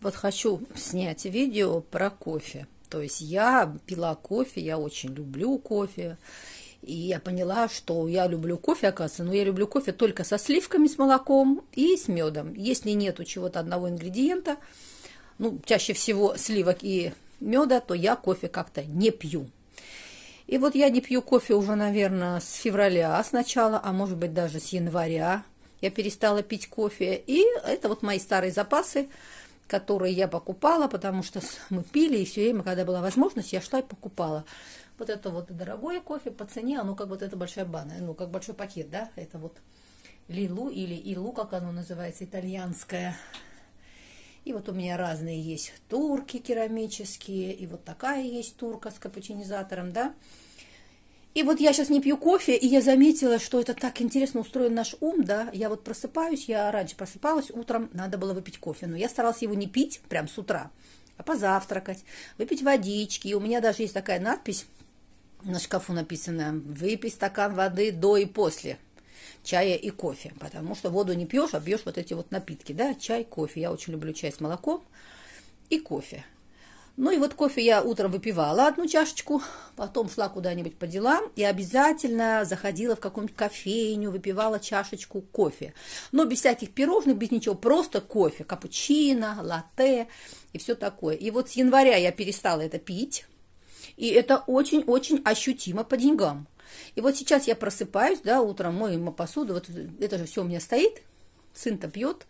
Вот хочу снять видео про кофе. То есть я пила кофе, я очень люблю кофе. И я поняла, что я люблю кофе, оказывается, но я люблю кофе только со сливками, с молоком и с медом. Если нету чего-то одного ингредиента, ну, чаще всего сливок и меда, то я кофе как-то не пью. И вот я не пью кофе уже, наверное, с февраля сначала, а может быть даже с января я перестала пить кофе. И это вот мои старые запасы которые я покупала, потому что мы пили, и все время, когда была возможность, я шла и покупала. Вот это вот дорогое кофе по цене, оно как вот это большая банка ну, как большой пакет, да, это вот лилу или илу, как оно называется, итальянское. И вот у меня разные есть турки керамические, и вот такая есть турка с капучинизатором, да. И вот я сейчас не пью кофе, и я заметила, что это так интересно устроен наш ум, да. Я вот просыпаюсь, я раньше просыпалась, утром надо было выпить кофе, но я старалась его не пить прям с утра, а позавтракать, выпить водички. И у меня даже есть такая надпись на шкафу написанная: «Выпей стакан воды до и после чая и кофе», потому что воду не пьешь, а пьешь вот эти вот напитки, да, чай, кофе. Я очень люблю чай с молоком и кофе. Ну и вот кофе я утром выпивала одну чашечку, потом шла куда-нибудь по делам и обязательно заходила в какую-нибудь кофейню, выпивала чашечку кофе. Но без всяких пирожных, без ничего, просто кофе, капучино, латте и все такое. И вот с января я перестала это пить, и это очень-очень ощутимо по деньгам. И вот сейчас я просыпаюсь, да, утром мою посуду, вот это же все у меня стоит, сын-то пьет,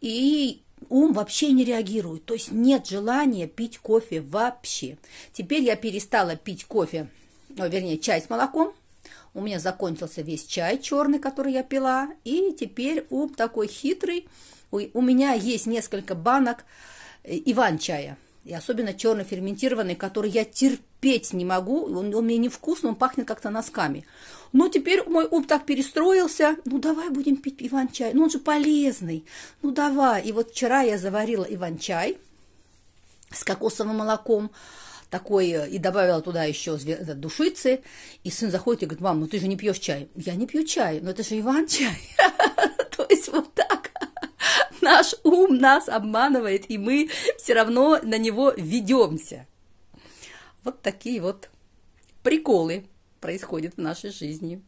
и ум вообще не реагирует, то есть нет желания пить кофе вообще. Теперь я перестала пить кофе, ну, вернее, чай с молоком, у меня закончился весь чай черный, который я пила, и теперь ум такой хитрый, у меня есть несколько банок э, иван-чая, и особенно черно ферментированный, который я терплю петь не могу, он, он мне невкусный, он пахнет как-то носками. Но теперь мой ум так перестроился, ну давай будем пить иван-чай, ну он же полезный, ну давай. И вот вчера я заварила иван-чай с кокосовым молоком, такой, э, и добавила туда еще э, душицы, и сын заходит и говорит, мам, ну ты же не пьешь чай. Я не пью чай, но это же Иван-чай. То есть вот так наш ум нас обманывает, и мы все равно на него ведемся. Вот такие вот приколы происходят в нашей жизни.